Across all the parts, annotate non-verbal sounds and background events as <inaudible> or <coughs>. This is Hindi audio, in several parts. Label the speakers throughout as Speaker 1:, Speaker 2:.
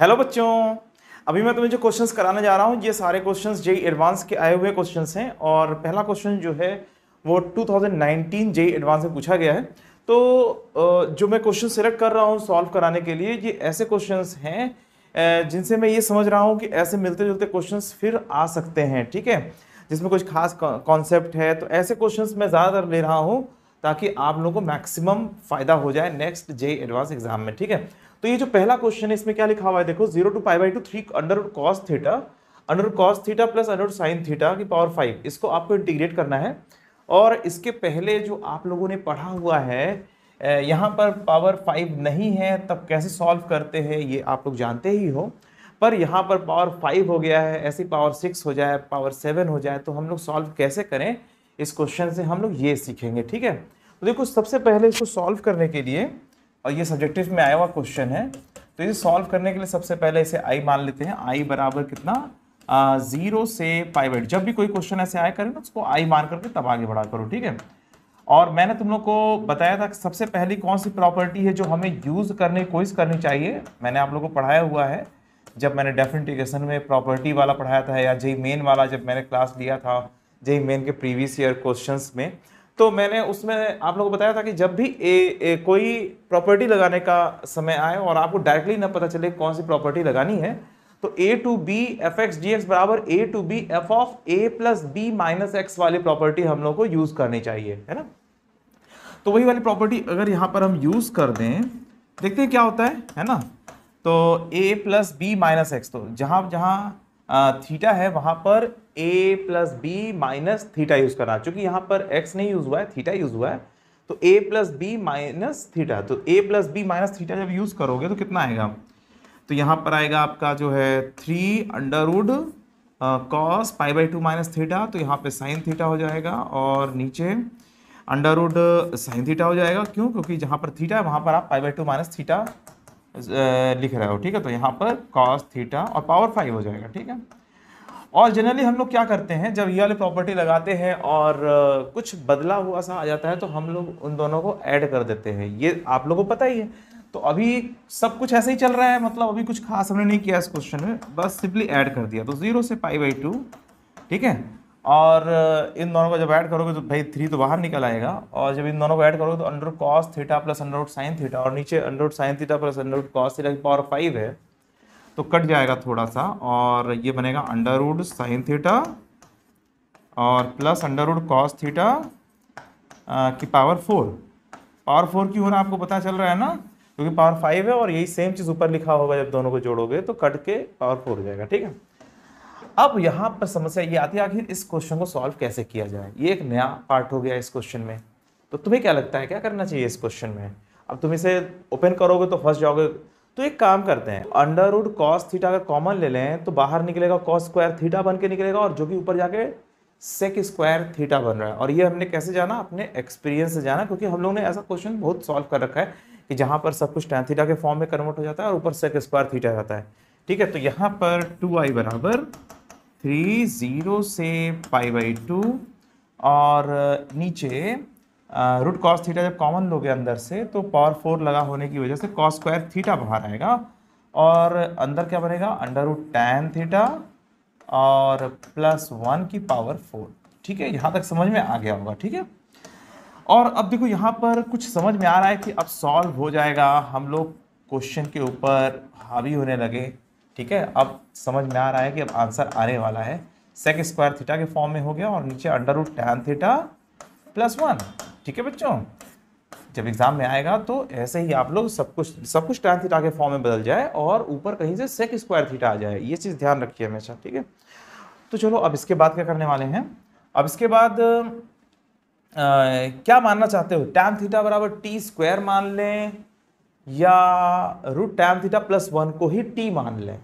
Speaker 1: हेलो बच्चों अभी मैं तुम्हें जो क्वेश्चंस कराने जा रहा हूँ ये सारे क्वेश्चंस जेई एडवांस के आए हुए क्वेश्चंस हैं और पहला क्वेश्चन जो है वो 2019 जे एडवांस में पूछा गया है तो जो मैं क्वेश्चन सेलेक्ट कर रहा हूँ सॉल्व कराने के लिए ये ऐसे क्वेश्चंस हैं जिनसे मैं ये समझ रहा हूँ कि ऐसे मिलते जुलते क्वेश्चन फिर आ सकते हैं ठीक है जिसमें कुछ खास कॉन्सेप्ट है तो ऐसे क्वेश्चन मैं ज़्यादातर ले रहा हूँ ताकि आप लोगों को मैक्सिमम फ़ायदा हो जाए नेक्स्ट जे एडवांस एग्ज़ाम में ठीक है तो ये जो पहला क्वेश्चन है इसमें क्या लिखा हुआ है देखो zero to pi by two three under cos theta under cos theta plus under sine theta की पावर फाइव इसको आपको इंटीग्रेट करना है और इसके पहले जो आप लोगों ने पढ़ा हुआ है यहाँ पर पावर फाइव नहीं है तब कैसे सॉल्व करते हैं ये आप लोग जानते ही हो पर यहाँ पर पावर फाइव हो गया है ऐसी पावर सिक्स हो जाए पावर सेवन हो जाए तो हम लोग सॉल्व कैसे करें इस क्वेश्चन से हम लोग ये सीखेंगे ठीक है तो देखो सबसे पहले इसको सॉल्व करने के लिए और ये सब्जेक्टिव में आया हुआ क्वेश्चन है तो इसे सॉल्व करने के लिए सबसे पहले इसे आई मान लेते हैं आई बराबर कितना आ, जीरो से एट जब भी कोई क्वेश्चन ऐसे आया करें ना उसको आई मान करके तब आगे बढ़ा करो ठीक है और मैंने तुम लोग को बताया था सबसे पहली कौन सी प्रॉपर्टी है जो हमें यूज़ करने कोशिश करनी चाहिए मैंने आप लोगों को पढ़ाया हुआ है जब मैंने डेफिनेटिकेशन में प्रॉपर्टी वाला पढ़ाया था या जय मेन वाला जब मैंने क्लास लिया था जय मेन के प्रीवियस ईयर क्वेश्चंस में तो मैंने उसमें आप लोगों को बताया था कि जब भी ए, ए, कोई प्रॉपर्टी लगाने का समय आए और आपको डायरेक्टली ना पता चले कौन सी प्रॉपर्टी लगानी है तो a to b f x d x बराबर a to b f of a plus B minus x वाली प्रॉपर्टी हम लोग को यूज़ करनी चाहिए है ना तो वही वाली प्रॉपर्टी अगर यहाँ पर हम यूज़ कर दें देखते हैं क्या होता है है ना तो a plus B minus x तो जहाँ जहाँ थीटा है वहाँ पर a plus B minus theta use करना चूँकि यहाँ पर एक्स नहीं यूज़ हुआ है थीटा यूज़ हुआ है तो a plus B minus theta तो a plus B minus theta जब यूज़ करोगे तो कितना आएगा तो यहाँ पर आएगा आपका जो है three under root cos pi by two minus theta तो यहाँ पे साइन थीटा हो जाएगा और नीचे अंडरवुड साइन थीटा हो जाएगा क्यों क्योंकि जहाँ पर थीटा है वहाँ पर आप pi by two minus theta लिख रहे हो ठीक है तो यहाँ पर कॉस थीटा और पावर फाइव हो जाएगा ठीक है और जनरली हम लोग क्या करते हैं जब ये वाले प्रॉपर्टी लगाते हैं और कुछ बदला हुआ सा आ जाता है तो हम लोग उन दोनों को ऐड कर देते हैं ये आप लोगों को पता ही है तो अभी सब कुछ ऐसे ही चल रहा है मतलब अभी कुछ खास हमने नहीं किया इस क्वेश्चन में बस सिंपली ऐड कर दिया तो ज़ीरो से पाई बाई टू ठीक है और इन दोनों को जब ऐड करोगे तो भाई थ्री तो बाहर निकल आएगा और जब इन दोनों को ऐड करोगे तो under cos theta plus under sine theta और नीचे under sine theta plus under cos theta की पावर फाइव है तो कट जाएगा थोड़ा सा और ये बनेगा अंडर रूड साइन थीटा और plus under root cos theta की पावर फोर पावर फोर क्यों हो रहा है आपको पता चल रहा है ना क्योंकि पावर फाइव है और यही सेम चीज़ ऊपर लिखा होगा जब दोनों को जोड़ोगे तो कट के पावर फोर हो जाएगा ठीक है अब यहाँ पर समस्या ये आती है आखिर इस क्वेश्चन को सॉल्व कैसे किया जाए ये एक नया पार्ट हो गया इस क्वेश्चन में तो तुम्हें क्या लगता है क्या करना चाहिए इस क्वेश्चन में अब तुम इसे ओपन करोगे तो फर्स्ट जाओगे तो एक काम करते हैं अंडर रूड कॉस थीटा अगर कॉमन ले लें तो बाहर निकलेगा कॉस स्क्वायर थीटा बन के निकलेगा और जो कि ऊपर जाके सेक स्क्वायर थीटा बन रहा है और ये हमने कैसे जाना अपने एक्सपीरियंस से जाना क्योंकि हम लोग ने ऐसा क्वेश्चन बहुत सॉल्व कर रखा है कि जहाँ पर सब कुछ टेन थीटा के फॉर्म में कन्वर्ट हो जाता है और ऊपर सेक स्क्वायर थीटा जाता है ठीक है तो यहाँ पर टू आई बराबर थ्री जीरो से पाई बाई टू और नीचे रूट कॉस थीटा जब कॉमन लोगे अंदर से तो पावर फोर लगा होने की वजह से कॉस स्क्वायर थीटा बाहर आएगा और अंदर क्या बनेगा अंडर रूट टेन थीटा और प्लस वन की पावर फोर ठीक है यहाँ तक समझ में आ गया होगा ठीक है और अब देखो यहाँ पर कुछ समझ में आ रहा है कि अब सॉल्व हो जाएगा हम लोग क्वेश्चन के ऊपर हावी होने लगे ठीक है अब समझ में आ रहा है कि अब आंसर आने वाला है सेक स्क्वायर थीटा के फॉर्म में हो गया और नीचे under root tan theta plus one ठीक है बच्चों जब एग्जाम में आएगा तो ऐसे ही आप लोग सब कुछ सब कुछ टैन थीटा के फॉर्म में बदल जाए और ऊपर कहीं से सेक स्क्वायर थीटा आ जाए ये चीज़ ध्यान रखिए हमेशा ठीक है तो चलो अब इसके बाद क्या करने वाले हैं अब इसके बाद आ, क्या मानना चाहते हो टैन थीटा बराबर टी स्क्वायर मान लें या root tan theta plus one को ही टी मान लें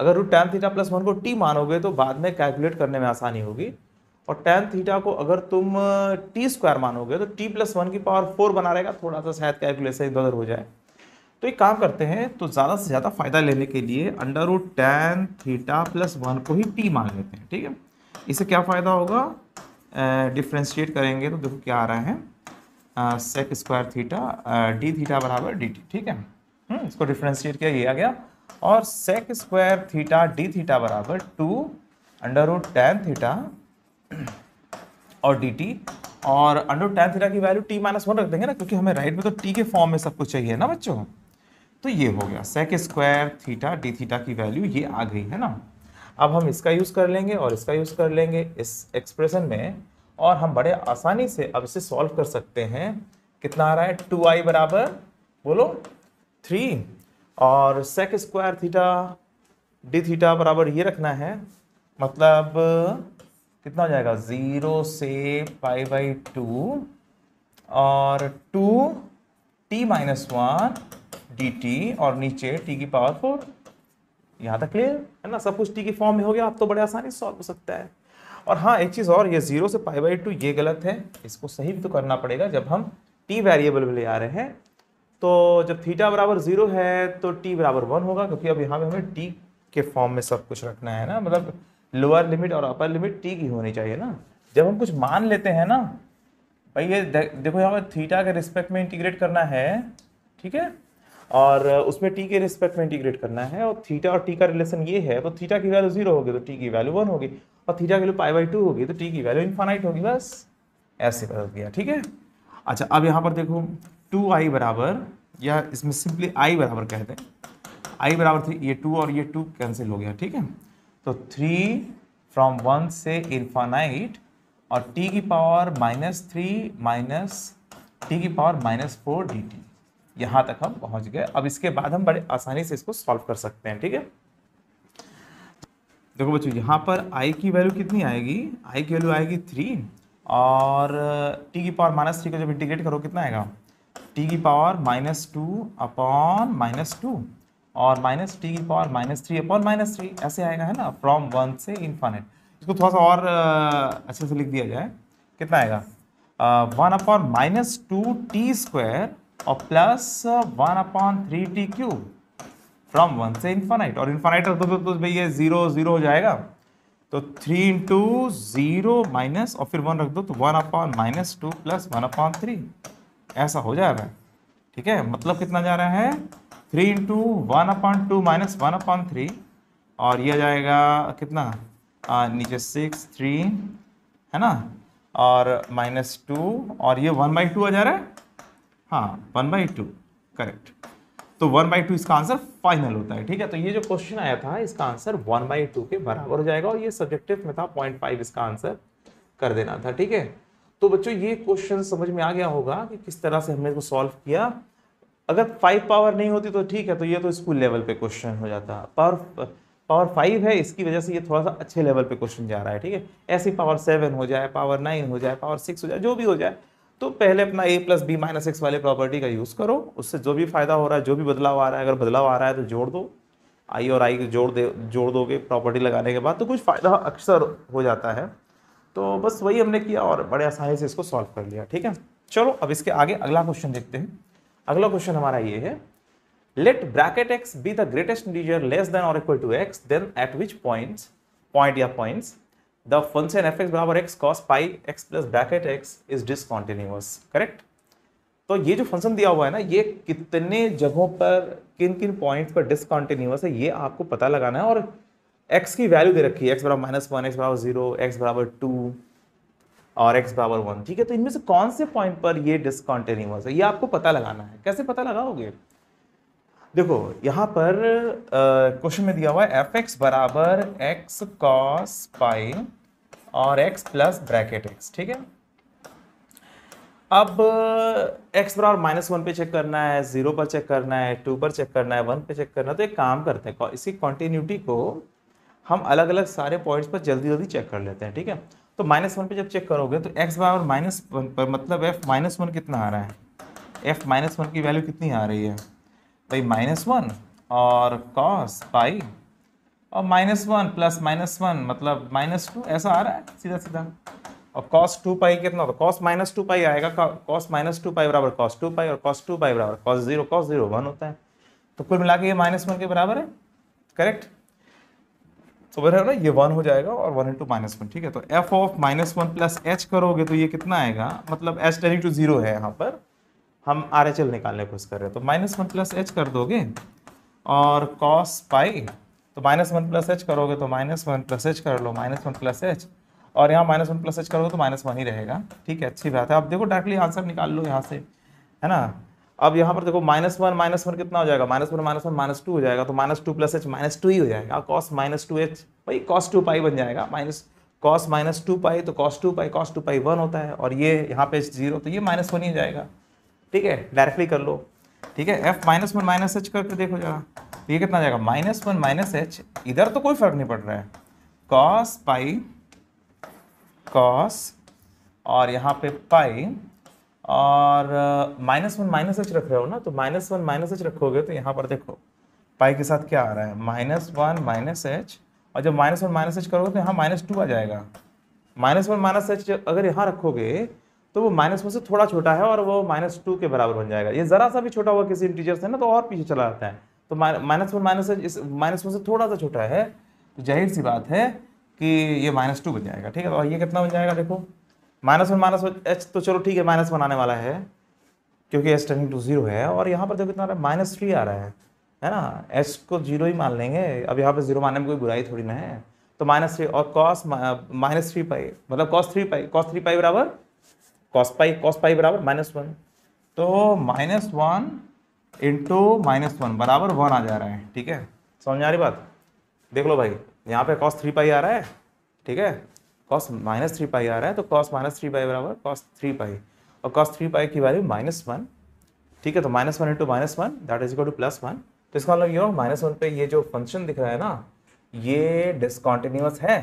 Speaker 1: अगर root tan theta plus one को टी मानोगे तो बाद में कैलकुलेट करने में आसानी होगी और टेन थीटा को अगर तुम टी स्क्वायर मानोगे तो टी प्लस वन की पावर फोर बना रहेगा थोड़ा सा शायद कैलकुलेशन इधर उधर हो जाए तो एक काम करते हैं तो ज़्यादा से ज़्यादा फ़ायदा लेने के लिए under root tan theta plus one को ही टी मान लेते हैं ठीक है इससे क्या फ़ायदा होगा डिफ्रेंशिएट करेंगे तो देखो क्या आ रहा है sec square theta d theta बराबर डी टी ठीक है हम्म, इसको डिफ्रेंशिएट किया गया, गया और sec square theta d theta बराबर two under root tan theta और डी टी और अंडर टेन थीटा की वैल्यू टी माइनस वन रख देंगे ना क्योंकि हमें राइट में तो टी के फॉर्म में सब कुछ चाहिए ना बच्चों तो ये हो गया sec square theta d theta की वैल्यू ये आ गई है ना अब हम इसका यूज़ कर लेंगे और इसका यूज़ कर लेंगे इस एक्सप्रेशन में और हम बड़े आसानी से अब इसे सॉल्व कर सकते हैं कितना आ रहा है टू आई बराबर बोलो थ्री और sec square theta d theta बराबर ये रखना है मतलब कितना हो जाएगा ज़ीरो से पाई बाई टू और two t minus one d t और नीचे टी की पावर फोर यहाँ तक क्लियर है ना सब कुछ टी के फॉर्म में हो गया आप तो बड़े आसानी से सॉल्व हो सकता है और हाँ एक चीज़ और ये जीरो से पाई बाई टू ये गलत है इसको सही भी तो करना पड़ेगा जब हम टी वेरिएबल में ले आ रहे हैं तो जब थीटा बराबर जीरो है तो टी बराबर वन होगा क्योंकि अब यहाँ पे हमें टी के फॉर्म में सब कुछ रखना है ना मतलब लोअर लिमिट और अपर लिमिट टी की होनी चाहिए ना जब हम कुछ मान लेते हैं ना भाई ये देखो यहाँ पर थीटा के रिस्पेक्ट में इंटीग्रेट करना है ठीक है और उसमें टी के रिस्पेक्ट में इंटीग्रेट करना है और थीटा और टी का रिलेशन ये है तो थीटा की वैल्यू जीरो होगी तो टी की वैल्यू वन होगी और थीटा की वैल्यू पाई बाई टू होगी तो टी की वैल्यू इन्फानाइट होगी बस ऐसे बदल गया ठीक है अच्छा अब यहाँ पर देखो टू आई बराबर या इसमें सिंपली आई बराबर कह दें आई बराबर थ्री ये टू और ये टू कैंसिल हो गया ठीक है तो थ्री फ्रॉम वन से इन्फानाइट और टी की power minus three minus t की power minus four d t यहाँ तक हम पहुँच गए अब इसके बाद हम बड़े आसानी से इसको सॉल्व कर सकते हैं ठीक है देखो बच्चों यहाँ पर आई की वैल्यू कितनी आएगी आई की वैल्यू आएगी थ्री और टी uh, की पावर माइनस थ्री को जब इंटीग्रेट करो कितना आएगा टी की power minus two upon minus two और माइनस टी की power minus three upon minus three ऐसे आएगा है ना फ्रॉम वन से इन्फानेट इसको थोड़ा सा और अच्छे से लिख दिया जाए कितना आएगा one upon minus two t square और plus one upon three t cube from one से इन्फानाइट और इन्फानाइट तो, तो, तो, रख दो तो भाई ये जीरो जीरो हो जाएगा तो थ्री इंटू जीरो माइनस और फिर वन रख दो तो one upon minus two plus one upon three ऐसा हो जा रहा है ठीक है मतलब कितना जा रहा है three into one upon two minus one upon three और यह जाएगा कितना आ, नीचे सिक्स थ्री है ना और माइनस टू और ये वन बाई टू आ जा रहा है हाँ वन बाई टू करेक्ट तो वन बाई टू इसका आंसर फाइनल होता है ठीक है तो ये जो क्वेश्चन आया था इसका आंसर वन बाई टू के बराबर हो जाएगा और ये सब्जेक्टिव में था पॉइंट फाइव इसका आंसर कर देना था ठीक है तो बच्चों ये क्वेश्चन समझ में आ गया होगा कि किस तरह से हमने इसको सॉल्व किया अगर फाइव पावर नहीं होती तो ठीक है तो ये तो स्कूल लेवल पे क्वेश्चन हो जाता पावर पावर फाइव है इसकी वजह से ये थोड़ा सा अच्छे लेवल पे क्वेश्चन जा रहा है ठीक है ऐसे पावर सेवन हो जाए पावर नाइन हो जाए पावर सिक्स हो जाए जो भी हो जाए तो पहले अपना A plus B minus X वाले प्रॉपर्टी का यूज़ करो उससे जो भी फ़ायदा हो रहा है जो भी बदलाव आ रहा है अगर बदलाव आ रहा है तो जोड़ दो आई और आई जोड़ दे जोड़ दोगे प्रॉपर्टी लगाने के बाद तो कुछ फ़ायदा अक्सर हो जाता है तो बस वही हमने किया और बड़े आसानी से इसको सॉल्व कर लिया ठीक है चलो अब इसके आगे अगला क्वेश्चन देखते हैं अगला क्वेश्चन हमारा ये है let bracket x be the greatest integer less than और equal to x then at which point point या point the function f x बराबर x cos pi x plus bracket x is discontinuous correct तो ये जो फंक्शन दिया हुआ है ना ये कितने जगहों पर किन किन पॉइंट्स पर डिसकॉन्टिन्यूस है ये आपको पता लगाना है और एक्स की वैल्यू दे रखी है एक्स बराबर माइनस वन एक्स बराबर जीरो एक्स बराबर टू और एक्स बराबर वन ठीक है तो इनमें से कौन से पॉइंट पर ये डिसकॉन्टिन्यूस है ये आपको पता लगाना है कैसे पता लगाओगे देखो यहाँ पर क्वेश्चन में दिया हुआ है एफ एक्स बराबर एक्स कॉस पाई और एक्स प्लस ब्रैकेट एक्स ठीक है अब x बराबर माइनस वन पे चेक करना है जीरो पर चेक करना है टू पर चेक करना है वन पे चेक करना है तो एक काम करते हैं इसी कॉन्टीन्यूटी को हम अलग अलग सारे पॉइंट्स पर जल्दी जल्दी चेक कर लेते हैं ठीक है तो माइनस वन पर जब चेक करोगे तो एक्स बराबर माइनस वन पर मतलब एफ माइनस वन कितना आ रहा है एफ माइनस वन की वैल्यू कितनी आ रही है भाई माइनस वन और कॉस पाई और minus one plus minus one मतलब माइनस टू ऐसा आ रहा है सीधा सीधा और कॉस टू पाई कितना होता है कॉस माइनस टू पाई आएगा कॉस माइनस टू पाई बराबर कॉस टू पाई और कॉस टू पाई बराबर cos zero cos zero one होता है तो कुल मिला के ये माइनस वन के बराबर है करेक्ट सो तो वह ना ये वन हो जाएगा और वन इंटू माइनस वन ठीक है तो f of minus one plus h करोगे तो ये कितना आएगा मतलब एच टेनिंग टू जीरो है यहाँ पर हम आर एच एल निकालने को कोशिश कर रहे हैं तो माइनस वन प्लस एच कर दोगे और कॉस पाई तो माइनस वन प्लस एच करोगे तो माइनस वन प्लस एच कर लो माइनस वन प्लस एच और यहाँ माइनस वन प्लस एच करोगे तो माइनस वन ही रहेगा ठीक है अच्छी बात है आप देखो डायरेक्टली आंसर निकाल लो यहाँ से है ना अब यहाँ पर देखो माइनस वन माइनस वन कितना हो जाएगा minus one minus one minus two हो जाएगा तो minus two plus h minus two ही हो जाएगा कॉस माइनस टू एच भाई कॉस टू पाई बन जाएगा minus cos minus two pi तो cos two pi cos two pi one होता है और ये यहाँ पे जीरो तो ये माइनस वन ही हो जाएगा ठीक है डायरेक्टली कर लो ठीक है f minus one minus h करके देखो जरा तो ये कितना जाएगा माइनस वन माइनस एच इधर तो कोई फर्क नहीं पड़ रहा है कॉस पाई कॉस और यहाँ पे पाई और माइनस वन माइनस एच रख रहे हो ना तो माइनस वन माइनस एच रखोगे तो यहाँ पर देखो पाई के साथ क्या आ रहा है माइनस वन माइनस एच और जब माइनस वन माइनस एच करोगे तो यहाँ माइनस टू आ जाएगा माइनस वन माइनस एच अगर यहाँ रखोगे तो वो माइनस वन से थोड़ा छोटा है और वो माइनस टू के बराबर बन जाएगा ये ज़रा सा भी छोटा हुआ किसी इंटीजर से ना तो और पीछे चला जाता है तो माइनस वन माइनस एच इस माइनस वन से थोड़ा सा छोटा है तो जाहिर सी बात है कि ये माइनस टू बन जाएगा ठीक है तो ये कितना बन जाएगा देखो माइनस वन माइनस एच तो चलो ठीक है माइनस वन आने वाला है क्योंकि एच टेंडिंग टू जीरो है और यहाँ पर देखो कितना आ रहा है माइनस थ्री आ रहा है है ना एच को जीरो ही मान लेंगे अब यहाँ पर जीरो मानने में कोई बुराई थोड़ी ना है तो माइनस थ्री और कॉस माइनस थ्री पाई मतलब cos three pi cos three pi बराबर कॉस पाई कॉस पाई बराबर माइनस वन तो minus one into minus one बराबर वन आ जा रहा है ठीक है समझ आ रही बात देख लो भाई यहाँ पे कॉस थ्री पाई आ रहा है ठीक है कॉस माइनस थ्री पाई आ रहा है तो कॉस माइनस थ्री पाई बराबर कॉस थ्री पाई और कॉस थ्री पाई की वैल्यू माइनस वन ठीक है तो minus one into minus one that is equal to plus one तो इसका मतलब ये माइनस वन पे ये जो फंक्शन दिख रहा है ना ये डिसकॉन्टिन्यूस है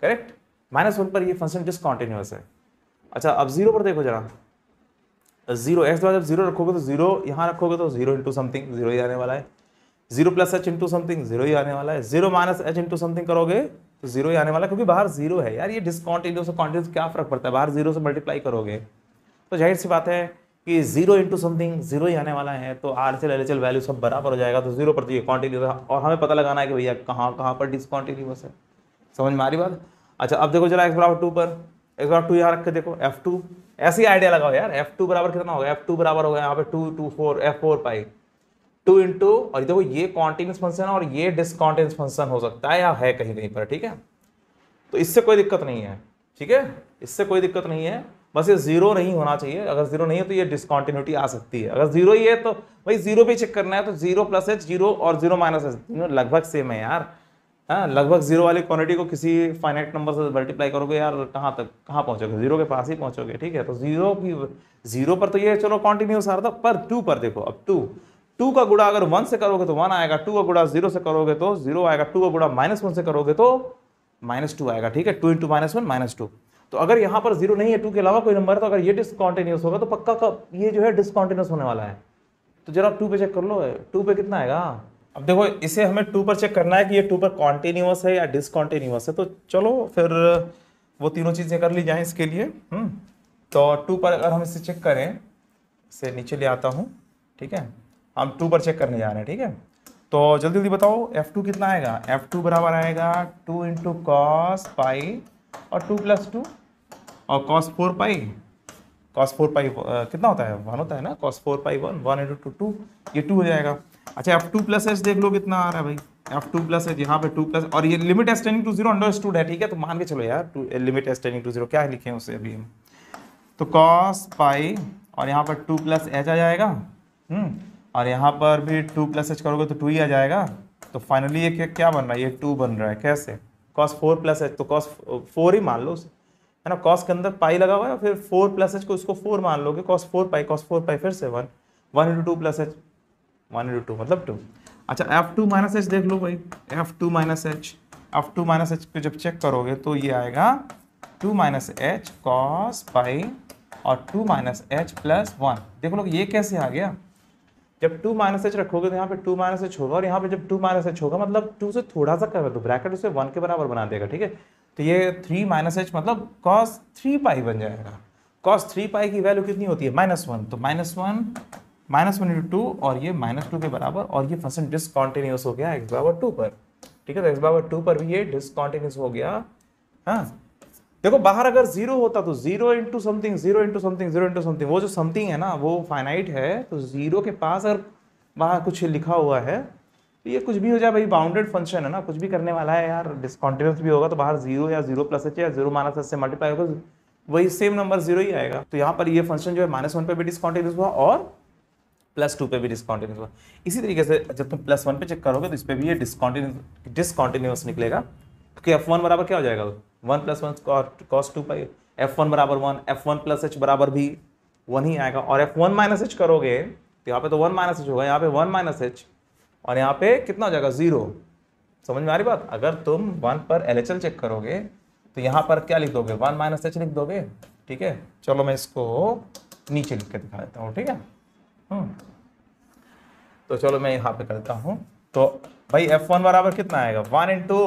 Speaker 1: करेक्ट माइनस वन पर ये फंक्शन डिसकॉन्टिन्यूस है अच्छा अब जीरो पर देखो जरा जीरो एक्स द्वारा जब जीरो रखोगे तो जीरो यहाँ रखोगे तो जीरो इंटू समथिंग जीरो ही आने वाला है zero plus h into something zero ही आने वाला है zero minus h into something करोगे तो जीरो ही आने वाला क्योंकि बाहर जीरो है यार ये डिस्कॉन्टिन्यू और कॉन्टिन्यूस क्या फर्क पड़ता है बाहर जीरो से मल्टीप्लाई करोगे तो जाहिर सी बात है कि जीरो इंटू समथिंग जीरो ही आने वाला है तो आर एल एल वैल्यू सब बराबर हो जाएगा तो जीरो पर चाहिए तो कॉन्टिन्यूस और हमें पता लगाना है कि भैया कहाँ कहाँ पर डिसकॉन्टिन्यूस है समझ में आ रही बात अच्छा अब देखो जरा एक्स बराबर टू पर एक्स बराबर टू यहाँ रख के देखो एफ टू ऐसी आइडिया लगाओ यार एफ टू बराबर कितना होगा एफ टू बराबर होगा यहाँ पे two two four f four pi two into और देखो ये कॉन्टिन्यूस फंक्शन और ये डिसकॉन्टिन्यूस फंक्शन हो सकता है या है कहीं कहीं पर ठीक है तो इससे कोई दिक्कत नहीं है ठीक है इससे कोई दिक्कत नहीं है बस ये जीरो नहीं होना चाहिए अगर जीरो नहीं है तो ये डिसकॉन्टिन्यूटी आ सकती है अगर जीरो ही है तो भाई जीरो भी चेक करना है तो जीरो प्लस एच जीरो और जीरो माइनस एच तीनों लगभग सेम है यार हाँ लगभग जीरो वाली क्वांटिटी को किसी फाइनाइट नंबर से मल्टीप्लाई करोगे यार कहाँ तक कहाँ पहुँचोगे जीरो के पास ही पहुँचोगे ठीक है तो जीरो की जीरो पर तो ये चलो कॉन्टिन्यूस आ रहा था पर टू पर देखो अब टू टू का गुड़ा अगर वन से करोगे तो वन आएगा टू का गुड़ा जीरो से करोगे तो जीरो आएगा टू का गुड़ा माइनस वन से करोगे तो माइनस टू आएगा ठीक है two into minus one minus two तो अगर यहाँ पर जीरो नहीं है टू के अलावा कोई नंबर है तो अगर ये डिसकॉन्टिन्यूस होगा तो पक्का का ये जो है डिसकॉन्टिन्यूस होने वाला है तो जरा टू पे चेक कर लो टू पे कितना आएगा अब देखो इसे हमें टू पर चेक करना है कि ये टू पर कॉन्टिन्यूस है या डिसकॉन्टिन्यूस है तो चलो फिर वो तीनों चीज़ें कर ली जाएँ इसके लिए हम्म, तो टू पर अगर हम इसे चेक करें इसे नीचे ले आता हूँ ठीक है हम टू पर चेक करने जा रहे हैं ठीक है तो जल्दी जल्दी बताओ एफ टू कितना आएगा एफ टू बराबर आएगा टू इंटू कॉस पाई और टू प्लस टू और cos four pi cos four pi कितना होता है वन होता है ना cos four pi one one into two two ये टू हो जाएगा अच्छा एफ टू प्लस एच देख लो कितना आ रहा है भाई एफ टू प्लस एच यहाँ पे टू प्लस और ये limit as tending to zero understood है ठीक है तो मान के चलो यार to limit as tending to zero क्या लिखे हैं उसे अभी हम तो कॉस पाई और यहाँ पर टू प्लस एच आ जाएगा हम्म, और यहाँ पर भी टू प्लस एच करोगे तो टू ही आ जाएगा तो फाइनली ये क्या बन रहा है ये टू बन रहा है कैसे कॉस फोर प्लस एच तो कॉस फोर ही मान लो उसे है ना कॉस के अंदर पाई लगा हुआ है फिर फोर प्लस एच को उसको फोर मान लोगे cos four pi cos four pi फिर से one one into two plus h one into two मतलब टू अच्छा एफ टू माइनस एच देख लो भाई f two minus h f two minus h को जब चेक करोगे तो ये आएगा two minus h cos pi और two minus h plus one देख लो ये कैसे आ गया जब टू माइनस एच रखोगे तो यहाँ पे टू माइनस एच होगा और यहाँ पे जब टू माइनस एच होगा मतलब टू से थोड़ा सा कर दो ब्रैकेट उसे वन के बराबर बना देगा ठीक है तो ये थ्री माइनस एच मतलब कॉस थ्री पाई बन जाएगा कॉस थ्री पाई की वैल्यू कितनी होती है माइनस वन तो minus one minus one into two और ये माइनस टू के बराबर और ये फंक्शन डिसकॉन्टिन्यूस हो गया एक्स बराबर टू पर ठीक है तो एक्स बराबर टू पर भी ये डिसकॉन्टिन्यूस हो गया हाँ देखो बाहर अगर जीरो होता तो zero into something zero into something zero into something वो जो समथिंग है ना वो फाइनाइट है तो जीरो के पास अगर बाहर कुछ लिखा हुआ है तो ये कुछ भी हो जाए भाई बाउंडेड फंक्शन है ना कुछ भी करने वाला है यार डिस्कॉन्टिन्यूस भी होगा तो बाहर जीरो या जीरो प्लस एच या जीरो माइनस एच से मल्टीप्लाई होगा वही सेम नंबर जीरो ही आएगा तो यहाँ पर ये फंक्शन जो है माइनस वन पर भी डिस्कॉन्टिन्यूस हुआ और प्लस टू पर भी डिस्कॉन्टिन्यूस हुआ इसी तरीके से जब तुम प्लस वन पर चेक करोगे तो इस पर भी ये डिस्कॉन्टिन्यूस डिस्कॉन्टिन्यूस निकलेगा क्योंकि एफ वन बराबर क्या हो जाएगा one plus one cos two pi f one बराबर one f one plus h बराबर भी वन ही आएगा और एफ वन माइनस एच करोगे तो यहाँ पे तो वन माइनस एच होगा यहाँ पे वन माइनस एच और यहाँ पे कितना हो जाएगा जीरो समझ में आ रही बात अगर तुम वन पर एल चेक करोगे तो यहाँ पर क्या लिख दोगे वन माइनस एच लिख दोगे ठीक है चलो मैं इसको नीचे लिख के दिखा देता हूँ ठीक है हम्म। तो चलो मैं यहाँ पे करता हूँ तो भाई एफ वन बराबर कितना आएगा one into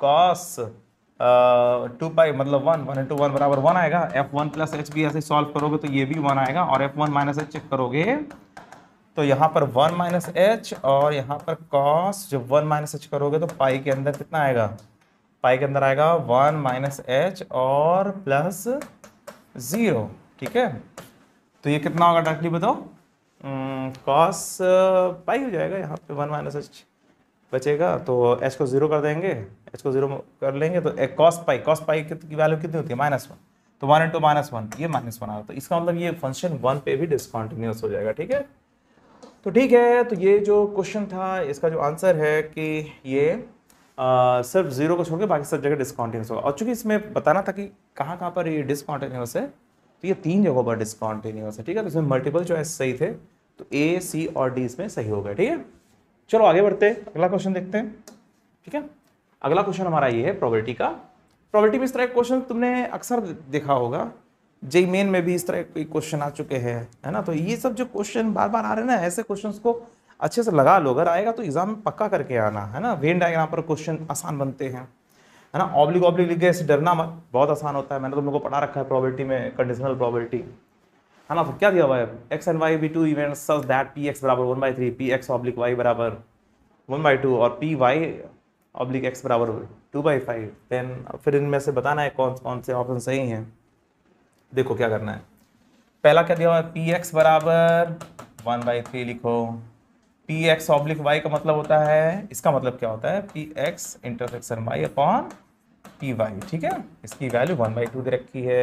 Speaker 1: cos two pi मतलब वन वन इंटू वन बराबर वन आएगा एफ वन प्लस एच भी ऐसे सॉल्व करोगे तो ये भी वन आएगा और f one minus h check करोगे तो यहाँ पर वन माइनस एच और यहाँ पर कॉस जब वन माइनस एच करोगे तो पाई के अंदर कितना आएगा पाई के अंदर आएगा वन माइनस एच और प्लस ज़ीरो ठीक है तो ये कितना होगा डायरेक्टली बताओ कॉस hmm, पाई uh, हो जाएगा यहाँ पे वन माइनस एच बचेगा तो एच को जीरो कर देंगे एच को जीरो कर लेंगे तो कॉस पाई कॉस पाई की वैल्यू कितनी होती है माइनस वन तो वन इंटू माइनस वन ये माइनस वन आ रहा तो इसका मतलब ये फंक्शन वन पे भी डिसकॉन्टिन्यूस हो जाएगा ठीक है तो ठीक है तो ये जो क्वेश्चन था इसका जो आंसर है कि ये आ, सिर्फ जीरो को छोड़ के बाकी सब जगह डिस्काउंटिन्यूस होगा और चूंकि इसमें बताना था कि कहाँ कहाँ पर ये डिसकॉन्टिन्यूस है तो ये तीन जगहों पर डिसकॉन्टिन्यूस है ठीक है तो इसमें मल्टीपल चॉइस सही थे तो ए सी और डी इसमें सही हो गए ठीक है चलो आगे बढ़ते हैं अगला क्वेश्चन देखते हैं ठीक है अगला क्वेश्चन हमारा ये है प्रॉबर्टी का प्रॉबर्टी में इस तरह का क्वेश्चन तुमने अक्सर देखा होगा जेई मेन में भी इस तरह के क्वेश्चन आ चुके हैं है ना तो ये सब जो क्वेश्चन बार बार आ रहे हैं ना ऐसे क्वेश्चन को अच्छे से लगा लो अगर आएगा तो एग्जाम में पक्का करके आना है ना वेन डायग्राम पर क्वेश्चन आसान बनते हैं है ना ऑब्लिक ऑब्लिक लिख गए ऐसे डरना मत बहुत आसान होता है मैंने तो तुम लोग को पढ़ा रखा है प्रॉबर्टी में कंडीशनल प्रॉबर्टी है ना तो क्या दिया हुआ है x and y be two event such that p x बराबर one by three p x oblique y बराबर वन बाई टू और पी वाई ऑब्लिक एक्स बराबर टू बाई फाइव देन फिर इनमें से बताना है कौन कौन से ऑप्शन सही हैं देखो क्या करना है पहला क्या दिया हुआ है पी एक्स बराबर वन बाई थ्री लिखो पी एक्स ऑब्लिक वाई का मतलब होता है इसका मतलब क्या होता है p x intersection y upon p y ठीक है इसकी वैल्यू वन बाई टू दे रखी है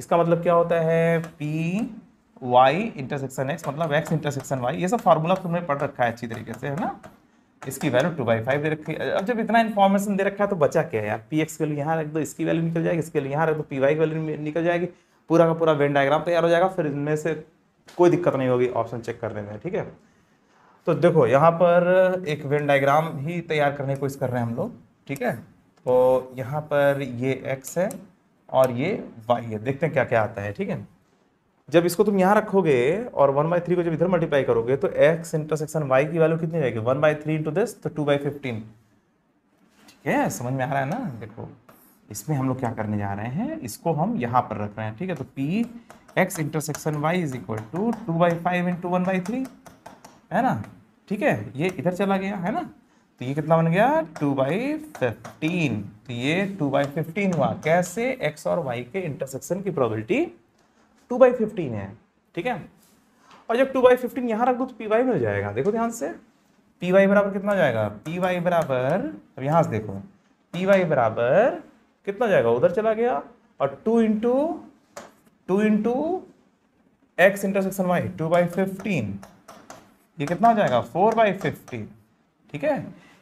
Speaker 1: इसका मतलब क्या होता है पी वाई इंटरसेक्शन एक्स मतलब एक्स इंटरसेक्शन वाई ये सब फार्मूला तुमने पढ़ रखा है अच्छी तरीके से है ना इसकी वैल्यू टू बाई फाइव दे रखी है अब जब इतना इन्फॉर्मेशन दे रखा है तो बचा क्या है यार पी एक्स के लिए यहाँ रख दो इसकी वैल्यू निकल जाएगी इसके लिए यहाँ रख दो पी वाई की वैल्यू निकल जाएगी पूरा का पूरा वेन डायग्राम तैयार हो जाएगा फिर इनमें से कोई दिक्कत नहीं होगी ऑप्शन चेक करने में ठीक है तो देखो यहाँ पर एक वेन डायग्राम ही तैयार करने की कोशिश कर रहे हैं हम लोग ठीक है तो यहाँ पर ये एक्स है और ये वाई है देखते हैं क्या क्या आता है ठीक है जब इसको तुम यहाँ रखोगे और वन बाई थ्री को जब इधर मल्टीप्लाई करोगे तो एक्स इंटरसेक्शन वाई की वैल्यू कितनी जाएगी one by three into this तो टू बाई फिफ्टीन ठीक है समझ में आ रहा है ना देखो इसमें हम लोग क्या करने जा रहे हैं इसको हम यहाँ पर रख रहे हैं ठीक है तो p x intersection y is equal to two by five into one by three है ना ठीक है ये इधर चला गया है ना तो ये कितना बन गया टू बाई फिफ्टीन तो ये टू बाई फिफ्टीन हुआ कैसे x और y के इंटरसेक्शन की प्रोबेबिलिटी टू बाई फिफ्टीन है ठीक है और जब टू बाई फिफ्टीन यहाँ रख दो तो पी वाई मिल जाएगा देखो ध्यान से पी वाई बराबर कितना जाएगा पी वाई बराबर अब यहाँ से देखो पी वाई बराबर कितना जाएगा उधर चला गया और two into two into x intersection y two by fifteen ये कितना हो जाएगा फोर बाई फिफ्टीन ठीक है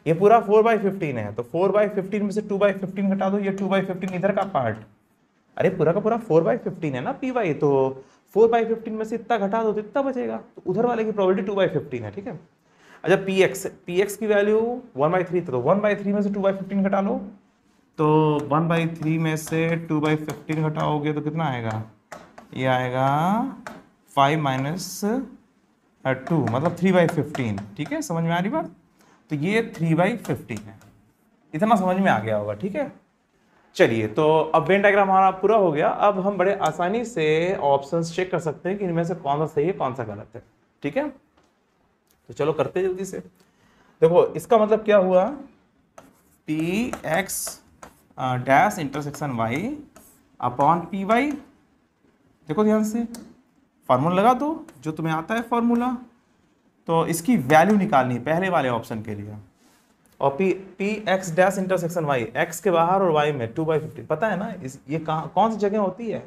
Speaker 1: ये पूरा फोर बाई फिफ्टीन है तो फोर बाई फिफ्टीन में से टू बाई फिफ्टीन घटा दो ये टू बाई फिफ्टीन इधर का पार्ट अरे पूरा का पूरा फोर बाई फिफ्टीन है ना पी वाई तो फोर बाई फिफ्टीन में से इतना घटा दो तो इतना बचेगा तो उधर वाले की प्रॉबिलिटी टू बाई फिफ्टीन है ठीक है अच्छा पी एक्स पी एक्स की वैल्यू वन बाई थ्री तो वन बाई थ्री में से टू बाई फिफ्टीन घटा लो तो वन बाई थ्री में से टू बाई फिफ्टीन घटाओगे तो कितना आएगा ये आएगा फाइव माइनस टू मतलब थ्री बाई फिफ्टीन ठीक है समझ में आ रही बात तो ये थ्री बाई फिफ्टी है इतना समझ में आ गया होगा ठीक है चलिए तो अब वेन डायग्राम हमारा पूरा हो गया अब हम बड़े आसानी से ऑप्शंस चेक कर सकते हैं कि इनमें से कौन सा सही है कौन सा गलत है ठीक है तो चलो करते जल्दी से देखो इसका मतलब क्या हुआ p x dash intersection y upon p y देखो ध्यान से फार्मूला लगा दो जो तुम्हें आता है फार्मूला तो इसकी वैल्यू निकालनी है पहले वाले ऑप्शन के लिए और p p x dash intersection y x के बाहर और वाई में टू बाई फिफ्टी पता है ना इस ये कहाँ कौन सी जगह होती है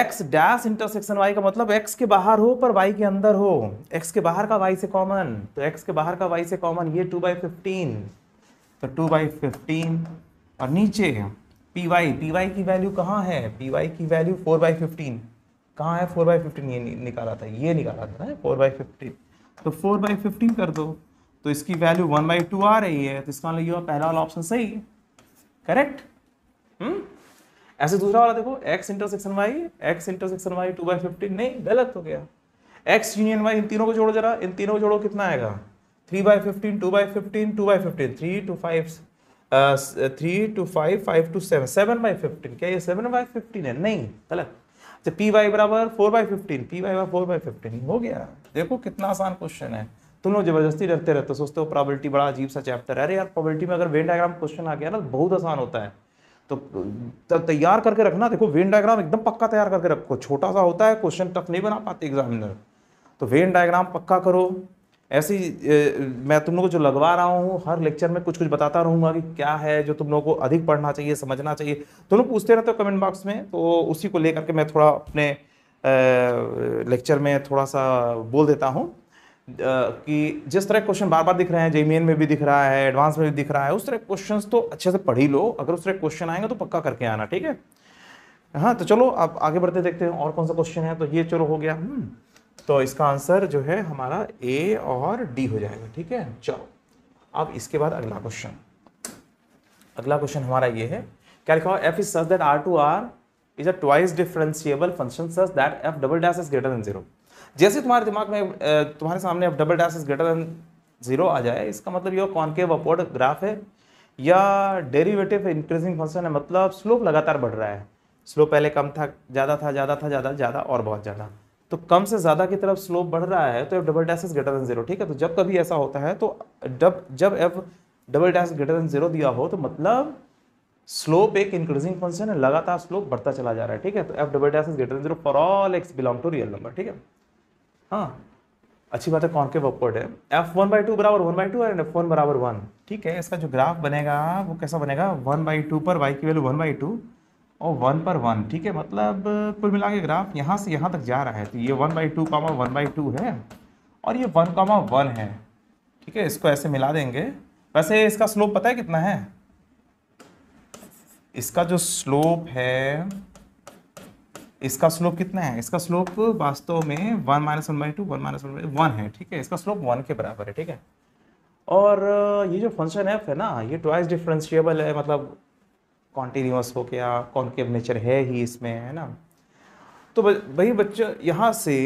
Speaker 1: एक्स डैश इंटरसेक्शन वाई का मतलब एक्स के बाहर हो पर वाई के अंदर हो एक्स के बाहर का वाई से कॉमन तो एक्स के बाहर का वाई से कॉमन ये टू बाई फिफ्टीन तो टू बाई फिफ्टीन और नीचे पी वाई पी वाई की वैल्यू कहाँ है पी वाई की वैल्यू फोर बाई फिफ्टीन कहाँ है फोर बाई फिफ्टीन ये निकाला था ये निकाला था ना फोर बाई फिफ्टीन तो फोर बाई फिफ्टीन कर दो तो इसकी वैल्यू वन बाई टू आ रही है तो इसका मतलब ये हुआ पहला वाला ऑप्शन सही है हम्म? करेक्ट ऐसे दूसरा वाला देखो x intersection y x intersection y two by fifteen नहीं गलत हो गया एक्स यूनियन वाई इन तीनों को जोड़ो जरा इन तीनों को जोड़ो कितना आएगा three by fifteen two by fifteen two by fifteen three two five three two five five two seven seven by fifteen क्या ये सेवन बाई फिफ्टीन है नहीं गलत तो पी वाई बराबर four by fifteen P Y by four by fifteen हो गया देखो कितना आसान क्वेश्चन है तुम लोग जबरदस्ती डरते रहते हो सोचते हो प्रॉबिलिटी बड़ा अजीब सा चैप्टर है अरे यार प्रॉबिलिटी में अगर वेन डायग्राम क्वेश्चन आ गया ना तो बहुत आसान होता है तो, तो तैयार करके रखना देखो वेन डायग्राम एकदम पक्का तैयार करके रखो छोटा सा होता है क्वेश्चन टफ नहीं बना पाते एग्जामिनर तो वेन डायग्राम पक्का करो ऐसी मैं तुम लोगों को जो लगवा रहा हूँ हर लेक्चर में कुछ कुछ बताता रहूँगा कि क्या है जो तुम लोगों को अधिक पढ़ना चाहिए समझना चाहिए तुम तो लोग पूछते रहते हो कमेंट बॉक्स में तो उसी को लेकर के मैं थोड़ा अपने लेक्चर में थोड़ा सा बोल देता हूँ कि जिस तरह क्वेश्चन बार बार दिख रहे हैं जेमियन e में भी दिख रहा है एडवांस में भी दिख रहा है उस तरह क्वेश्चन तो अच्छे से पढ़ ही लो अगर उस तरह क्वेश्चन आएंगे तो पक्का करके आना ठीक है हाँ तो चलो आप आगे बढ़ते देखते हैं और कौन सा क्वेश्चन है तो ये चलो हो गया हम्म। तो इसका आंसर जो है हमारा ए और डी हो जाएगा ठीक है चलो अब इसके बाद अगला क्वेश्चन अगला क्वेश्चन हमारा ये है क्या लिखा हुआ f is such that R to R is a twice differentiable function such that f double dash is greater than zero जैसे तुम्हारे दिमाग में तुम्हारे सामने f double dash is greater than zero आ जाए इसका मतलब कौन के वोड ग्राफ है या डेरिवेटिव इंक्रीजिंग फंक्शन है मतलब स्लोप लगातार बढ़ रहा है स्लोप पहले कम था ज़्यादा था ज़्यादा था ज़्यादा ज़्यादा और बहुत ज़्यादा तो कम से ज़्यादा की तरफ स्लोप बढ़ रहा है तो f double dash is greater than zero ठीक है तो जब कभी ऐसा होता है तो डब जब f double dash greater than zero दिया हो तो मतलब स्लोप एक इंक्रीजिंग फंक्शन है लगातार स्लोप बढ़ता चला जा रहा है ठीक है तो f double dash is greater than zero for all x belong to real number ठीक है हाँ अच्छी बात है कौन के वर्ड है एफ वन बाई टू बराबर one by two and f one बराबर वन ठीक है इसका जो ग्राफ बनेगा वो कैसा बनेगा वन बाई टू पर वाई की वैल्यू वन बाई टू और वन पर वन ठीक है मतलब कुल मिला के ग्राफ यहाँ से यहाँ तक जा रहा है तो ये one by two comma one by two है और ये वन कामा वन है ठीक है इसको ऐसे मिला देंगे वैसे इसका स्लोप पता है कितना है इसका जो स्लोप है इसका स्लोप कितना है इसका स्लोप वास्तव में one minus one by two one minus one by one है ठीक है इसका स्लोप वन के बराबर है ठीक है और ये जो फंक्शन एफ है ना ये ट्वाइस डिफ्रेंशिएबल है मतलब कॉन्टीन्यूस हो गया कॉन्केव नेचर है ही इसमें है ना तो भाई बच्चे यहाँ से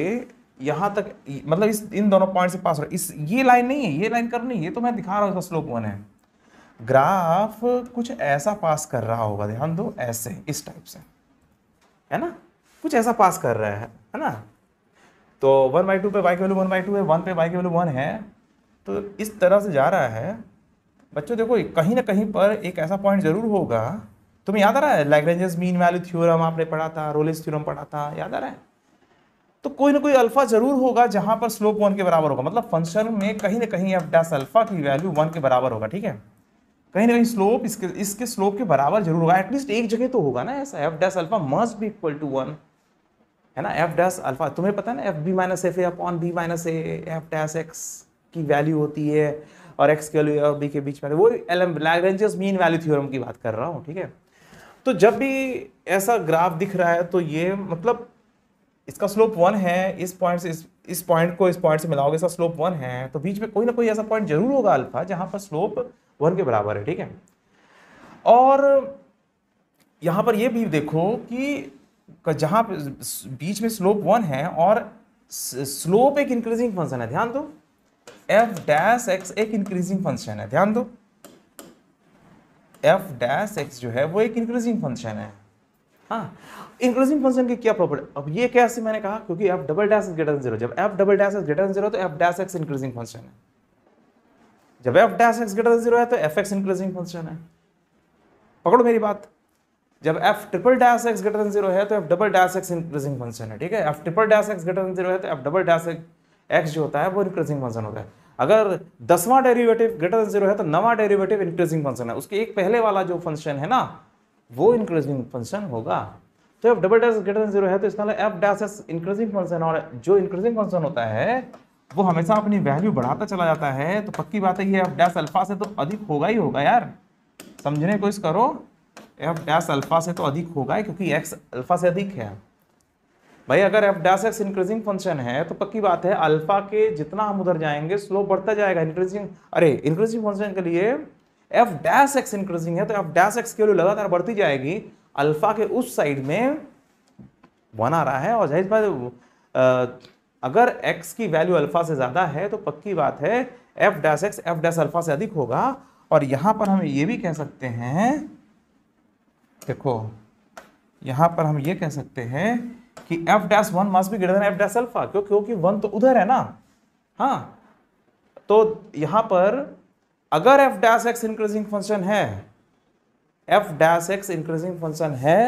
Speaker 1: यहाँ तक मतलब इस इन दोनों पॉइंट से पास हो रहा है इस ये लाइन नहीं है ये लाइन कर नहीं ये तो मैं दिखा रहा हूँ इसका स्लोप वन है ग्राफ कुछ ऐसा पास कर रहा होगा ध्यान दो ऐसे इस टाइप से है ना कुछ ऐसा पास कर रहा है है ना तो वन बाई टू पे वाई के वैल्यू वन बाई टू है वन पे वाई के वैल्यू वन है तो इस तरह से जा रहा है बच्चों देखो कहीं ना कहीं पर एक ऐसा पॉइंट ज़रूर होगा तुम्हें याद आ रहा है लैग्रेंजेस मीन वैल्यू थ्योरम आपने पढ़ा था रोलिस थ्योरम पढ़ा था याद आ रहा है तो कोई ना कोई अल्फा जरूर होगा जहां पर स्लोप वन के बराबर होगा मतलब फंक्शन में कहीं ना कहीं एफ डैस अल्फा की वैल्यू वन के बराबर होगा ठीक है कहीं ना कहीं स्लोप इसके इसके स्लोप के बराबर जरूर होगा एटलीस्ट एक जगह तो होगा ना ऐसा f dash alpha must be equal to one है ना एफ डैस अल्फा तुम्हें पता है ना f b minus f a upon b minus a f dash x की वैल्यू होती है और एक्स की वैल्यू और बी के बीच में वो L M mean value theorem की बात कर रहा हूँ ठीक है तो जब भी ऐसा ग्राफ दिख रहा है तो ये मतलब इसका स्लोप वन है इस पॉइंट से इस इस पॉइंट को इस पॉइंट से मिलाओगे इसका स्लोप वन है तो बीच में कोई ना कोई ऐसा पॉइंट जरूर होगा अल्फा जहाँ पर स्लोप वन के बराबर है ठीक है और यहाँ पर ये भी देखो कि जहाँ बीच में स्लोप वन है और स्लोप एक इंक्रीजिंग फंक्शन है ध्यान दो एफ डैश एक्स एक इंक्रीजिंग फंक्शन है ध्यान दो एफ डैश एक्स जो है वो एक इंक्रीजिंग फंक्शन है हाँ इंक्लूसिव फंक्शन की क्या प्रॉपर्टी अब ये कैसे मैंने कहा क्योंकि f double dash is greater zero जब f double dash is greater zero तो f dash x increasing function है जब f dash x greater zero है तो एफ एक्स इंक्लूसिंग फंक्शन है पकड़ो मेरी बात जब f triple dash x greater zero है तो f double dash x increasing function है ठीक है f triple dash x greater zero है तो एफ डबल डैश एक्स जो होता है वो इंक्रीजिंग फंक्शन होता है अगर दसवां डेरिवेटिव ग्रेटर देन जीरो है तो नवा डेरिवेटिव इंक्रीजिंग फंक्शन है उसके एक पहले वाला जो फंक्शन है ना वो इंक्रीजिंग फंक्शन होगा तो f double dash greater than zero है तो इसका मतलब f dash is increasing function और जो इंक्रीजिंग फंक्शन होता है वो हमेशा अपनी वैल्यू बढ़ाता चला जाता है तो पक्की बात है ये एफ डैश अल्फा से तो अधिक होगा ही होगा यार समझने की कोशिश करो एफ डैश अल्फा से तो अधिक होगा क्योंकि एक्स अल्फा से अधिक है भाई अगर f dash x increasing function है तो पक्की बात है अल्फा के जितना हम उधर जाएंगे स्लोप बढ़ता जाएगा इंक्रीजिंग अरे इंक्रीजिंग फंक्शन के लिए एफ डैश एक्स इंक्रीजिंग है तो एफ डैश एक्स के लिए लगातार बढ़ती जाएगी अल्फा के उस साइड में वन आ रहा है और जाहिर बात अगर एक्स की वैल्यू अल्फा से ज़्यादा है तो पक्की बात है f dash x f dash alpha से अधिक होगा और यहाँ पर हम ये भी कह सकते हैं देखो यहाँ पर हम ये कह सकते हैं कि f dash one must be greater f dash alpha क्यों क्योंकि वन तो उधर है ना हाँ तो यहां पर अगर f dash x increasing function है f dash x increasing function है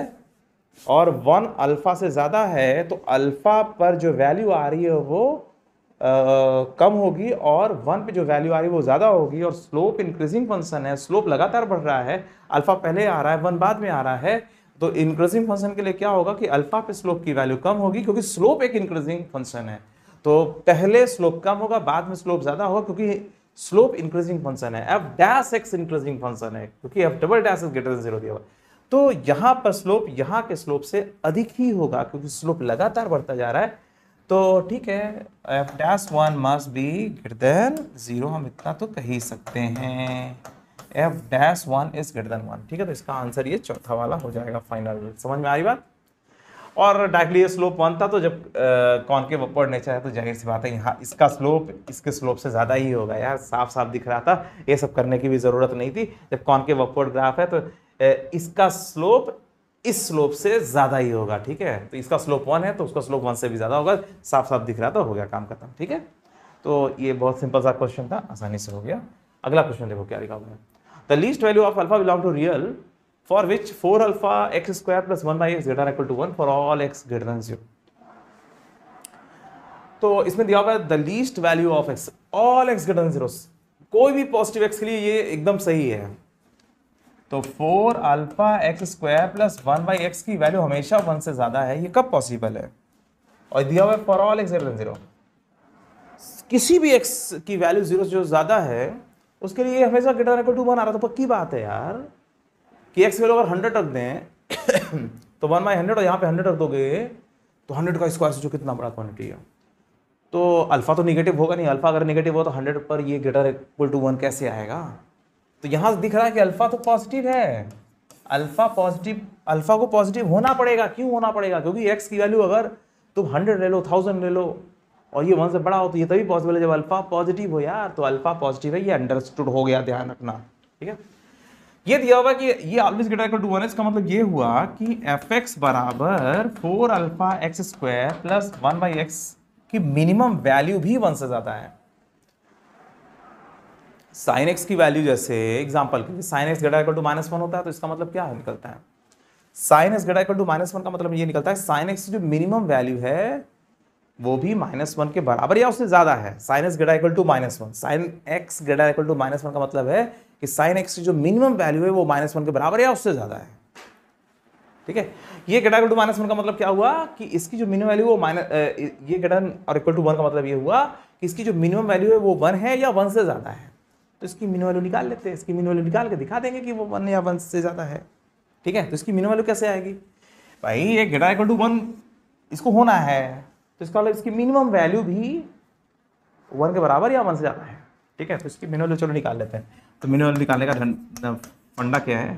Speaker 1: और वन अल्फा से ज़्यादा है तो अल्फा पर जो वैल्यू आ रही है वो आ, कम होगी और वन पे जो वैल्यू आ रही है वो ज़्यादा होगी और स्लोप इंक्रीजिंग फंक्शन है स्लोप लगातार बढ़ रहा है अल्फा पहले आ रहा है वन बाद में आ रहा है तो इंक्रीजिंग फंक्शन के लिए क्या होगा कि अल्फा पे स्लोप की वैल्यू कम होगी क्योंकि स्लोप एक इंक्रीजिंग फंक्शन है तो पहले स्लोप कम होगा बाद में स्लोप ज़्यादा होगा क्योंकि स्लोप इंक्रीजिंग फंक्शन है f dash x increasing function है क्योंकि f double dash is greater than zero दिया हुआ तो यहाँ पर स्लोप यहाँ के स्लोप से अधिक ही होगा क्योंकि स्लोप लगातार बढ़ता जा रहा है तो ठीक है f dash one must be greater than zero हम इतना तो कह ही सकते हैं f dash one is greater than one ठीक है तो इसका आंसर ये चौथा वाला हो जाएगा फाइनल समझ में आई बात और डायरेक्टली ये स्लोप वन था तो जब कौन के ऊपर नेचर है तो जाहिर सी बात है यहाँ इसका स्लोप इसके स्लोप से ज़्यादा ही होगा यार साफ साफ दिख रहा था ये सब करने की भी ज़रूरत नहीं थी जब कौन के वपवर्ड ग्राफ है तो इसका स्लोप इस स्लोप से ज़्यादा ही होगा ठीक है तो इसका स्लोप वन है तो उसका स्लोप वन से भी ज़्यादा होगा साफ साफ दिख रहा था हो गया काम खत्म ठीक है तो ये बहुत सिंपल सा क्वेश्चन था आसानी से हो गया अगला क्वेश्चन देखो क्या लिखा हुआ है The least value of alpha belong to real for which 4 alpha x square plus 1 by x greater than equal to 1 for all x greater than 0. तो इसमें दिया हुआ है the least value of x all x greater zero कोई भी पॉजिटिव एक्स के लिए ये एकदम सही है तो four alpha x square plus one by x की वैल्यू हमेशा वन से ज़्यादा है ये कब पॉसिबल है और दिया हुआ है for all x greater zero किसी भी एक्स की वैल्यू जीरो जो ज़्यादा है उसके लिए हमेशा ग्रेटर इक्वल टू वन आ रहा था तो पक्की बात है यार कि एक्स वैल्यू अगर हंड्रेड रख दें <coughs> तो वन बाई हंड्रेड और यहाँ पे हंड्रेड रख दोगे तो हंड्रेड का स्क्वायर सोचो कितना बड़ा क्वान्टिटी है तो अल्फ़ा तो निगेटिव होगा नहीं अल्फ़ा अगर निगेटिव हो तो हंड्रेड पर ये ग्रेटर इक्वल टू वन कैसे आएगा तो यहाँ दिख रहा है कि अल्फ़ा तो पॉजिटिव है अल्फ़ा पॉजिटिव अल्फ़ा को पॉजिटिव होना पड़ेगा क्यों होना पड़ेगा क्योंकि एक्स की वैल्यू अगर तुम हंड्रेड ले लो थाउजेंड ले लो और ये वन से बड़ा हो तो ये तभी पॉसिबल है जब अल्फा पॉजिटिव हो यार तो अल्फा पॉजिटिव है ये अंडरस्टूड हो गया ध्यान रखना ठीक है ये दिया हुआ कि ये always greater equal to one इसका मतलब ये हुआ कि एफ एक्स बराबर four alpha x square plus one by x की मिनिमम वैल्यू भी वन से ज़्यादा है साइन एक्स की वैल्यू जैसे एग्जाम्पल के sine x greater equal to minus one होता है तो इसका मतलब क्या निकलता है sine x greater equal to minus one का मतलब ये निकलता है साइन एक्स की जो मिनिमम वैल्यू है वो भी माइनस वन के बराबर या उससे ज़्यादा है sine x greater equal to minus one sine x greater equal to minus one का मतलब है कि साइन एक्स की जो मिनिमम वैल्यू है वो माइनस वन के बराबर या उससे ज़्यादा है ठीक है ये greater equal to minus one का मतलब क्या हुआ कि इसकी जो मिनिमम वैल्यू वो माइनस ये ग्रेटर और इक्वल टू वन का मतलब ये हुआ कि इसकी जो मिनिमम वैल्यू है वो वन है या वन से ज़्यादा है तो इसकी मिनिमम वैल्यू निकाल लेते हैं इसकी मिनिमम वैल्यू निकाल के दिखा देंगे कि वो वन या वन से ज़्यादा है ठीक है तो इसकी मिनिमम वैल्यू कैसे आएगी भाई ये ग्रेटर इक्वल टू वन इसको होना है तो इसका मतलब इसकी मिनिमम वैल्यू भी वन के बराबर या वन से ज़्यादा है ठीक है तो इसकी मिनिमम चलो निकाल लेते हैं तो मिनिमम निकालने का फंडा क्या है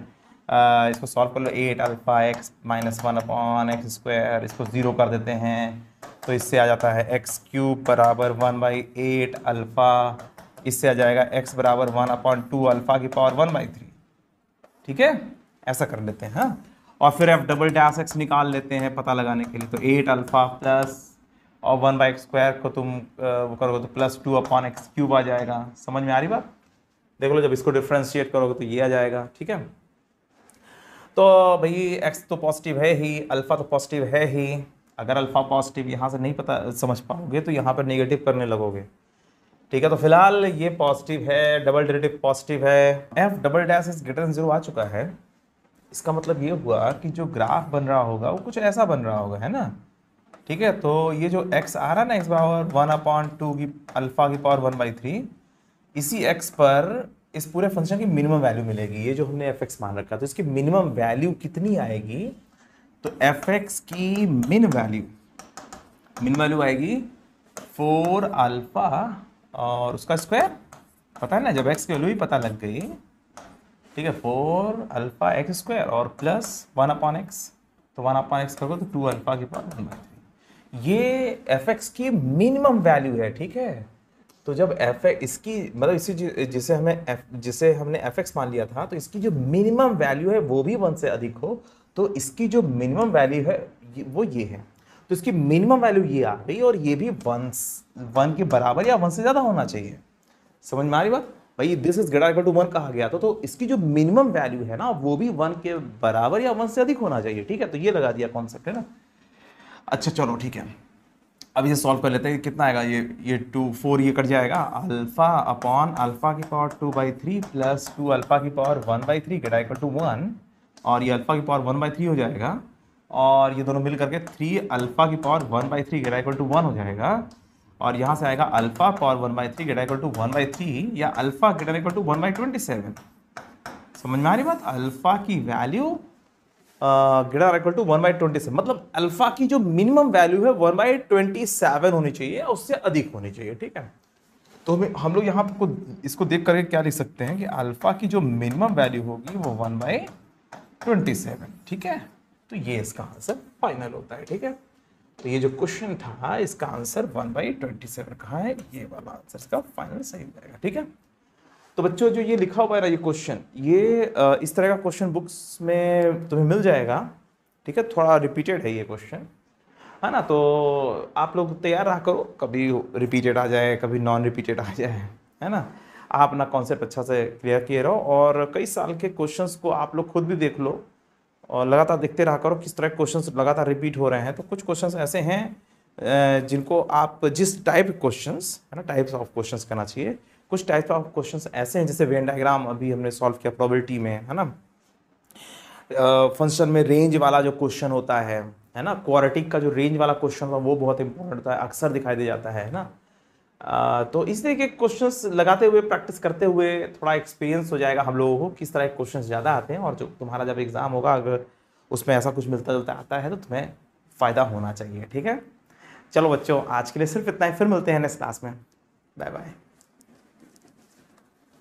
Speaker 1: आ, इसको सॉल्व कर लो eight alpha x minus one upon x square इसको ज़ीरो कर देते हैं तो इससे आ जाता है एक्स क्यूब बराबर वन बाई एट अल्फ़ा इससे आ जाएगा एक्स बराबर वन अपॉन टू अल्फ़ा की पावर वन बाई थ्री ठीक है ऐसा कर लेते हैं हाँ और फिर एफ डबल डैश एक्स निकाल लेते हैं पता लगाने के लिए तो एट अल्फ़ा प्लस और वन बाई स्क्वायर को तुम वो करोगे तो plus two upon x cube आ जाएगा समझ में आ रही बात देख लो जब इसको डिफ्रेंशिएट करोगे तो ये आ जाएगा ठीक है तो भाई एक्स तो पॉजिटिव है ही अल्फ़ा तो पॉजिटिव है ही अगर अल्फ़ा पॉजिटिव यहाँ से नहीं पता समझ पाओगे तो यहाँ पर नेगेटिव करने लगोगे ठीक है तो फिलहाल ये पॉजिटिव है डबल डेरेटिव पॉजिटिव है f double dash is greater than zero आ चुका है इसका मतलब ये हुआ कि जो ग्राफ बन रहा होगा वो कुछ ऐसा बन रहा होगा है ना ठीक है तो ये जो x आ रहा ना x power one upon two की अल्फ़ा की पावर वन बाई थ्री इसी x पर इस पूरे फंक्शन की मिनिमम वैल्यू मिलेगी ये जो हमने एफ एक्स मान रखा तो इसकी मिनिमम वैल्यू कितनी आएगी तो एफ एक्स की मिन वैल्यू मिन वैल्यू आएगी फोर अल्फा और उसका स्क्वायर पता है ना जब एक्स की वैल्यू ही पता लग गई ठीक है फोर अल्फा एक्स स्क्वायर और प्लस वन अपॉन एक्स तो वन अपॉन एक्स करोगे तो टू अल्फा की पावर वन बाई ये एफ की मिनिमम वैल्यू है ठीक है तो जब एफ इसकी मतलब इसी जिसे हमें एफ जिसे हमने एफ मान लिया था तो इसकी जो मिनिमम वैल्यू है वो भी वन से अधिक हो तो इसकी जो मिनिमम वैल्यू है वो ये है तो इसकी मिनिमम वैल्यू ये आ गई और ये भी वन वन के बराबर या वन से ज़्यादा होना चाहिए समझ में आ रही बात भाई this is greater to one कहा गया था तो इसकी जो मिनिमम वैल्यू है ना वो भी वन के बराबर या वन से अधिक होना चाहिए ठीक है तो ये लगा दिया कॉन्सेप्ट है ना अच्छा चलो ठीक है अब इसे सॉल्व कर लेते हैं कितना आएगा ये ये टू फोर ये कट जाएगा अल्फ़ा अपॉन अल्फ़ा की power two by three plus two alpha की power one by three get to one और ये अल्फ़ा की पावर वन बाई थ्री हो जाएगा और ये दोनों मिल करके थ्री अल्फ़ा की power one by three get to one हो जाएगा और यहाँ से आएगा alpha power one by three get to one by three या alpha get to one by twenty seven समझ में आ रही बात अल्फ़ा की value greater equal to one by twenty seven मतलब अल्फा की जो मिनिमम वैल्यू है वन बाई ट्वेंटी सेवन होनी चाहिए उससे अधिक होनी चाहिए ठीक है तो हम लोग यहाँ को इसको देख करके क्या लिख सकते हैं कि अल्फा की जो मिनिमम वैल्यू होगी वो वन बाई ट्वेंटी सेवन ठीक है तो ये इसका आंसर फाइनल होता है ठीक है तो ये जो क्वेश्चन था इसका answer one by twenty seven कहा है ये वाला आंसर इसका फाइनल सही हो जाएगा ठीक है तो बच्चों जो ये लिखा हुआ है ना ये क्वेश्चन ये इस तरह का क्वेश्चन बुक्स में तुम्हें मिल जाएगा ठीक है थोड़ा रिपीटेड है ये क्वेश्चन है ना तो आप लोग तैयार रहा करो कभी रिपीटेड आ जाए कभी नॉन रिपीटेड आ जाए है ना आप अपना कॉन्सेप्ट अच्छा से क्लियर किए रहो और कई साल के क्वेश्चंस को आप लोग खुद भी देख लो और लगातार देखते रहा करो किस तरह के क्वेश्चन लगातार रिपीट हो रहे हैं तो कुछ क्वेश्चन ऐसे हैं जिनको आप जिस टाइप क्वेश्चन है ना टाइप्स ऑफ क्वेश्चन करना चाहिए कुछ टाइप ऑफ क्वेश्चन ऐसे हैं जैसे वेन डायग्राम अभी हमने सॉल्व किया प्रॉबलिटी में है ना फंक्शन में रेंज वाला जो क्वेश्चन होता है है ना क्वारटिक का जो रेंज वाला क्वेश्चन होता है वो बहुत इंपॉर्टेंट होता है अक्सर दिखाई दे जाता है ना आ, तो इस तरीके के क्वेश्चन लगाते हुए प्रैक्टिस करते हुए थोड़ा एक्सपीरियंस हो जाएगा हम लोगों को किस तरह के क्वेश्चन ज़्यादा आते हैं और जो तुम्हारा जब एग्ज़ाम होगा अगर उसमें ऐसा कुछ मिलता जुलता आता है तो तुम्हें फ़ायदा होना चाहिए ठीक है चलो बच्चों आज के लिए सिर्फ इतना ही फिर मिलते हैं नेक्स्ट क्लास में बाय बाय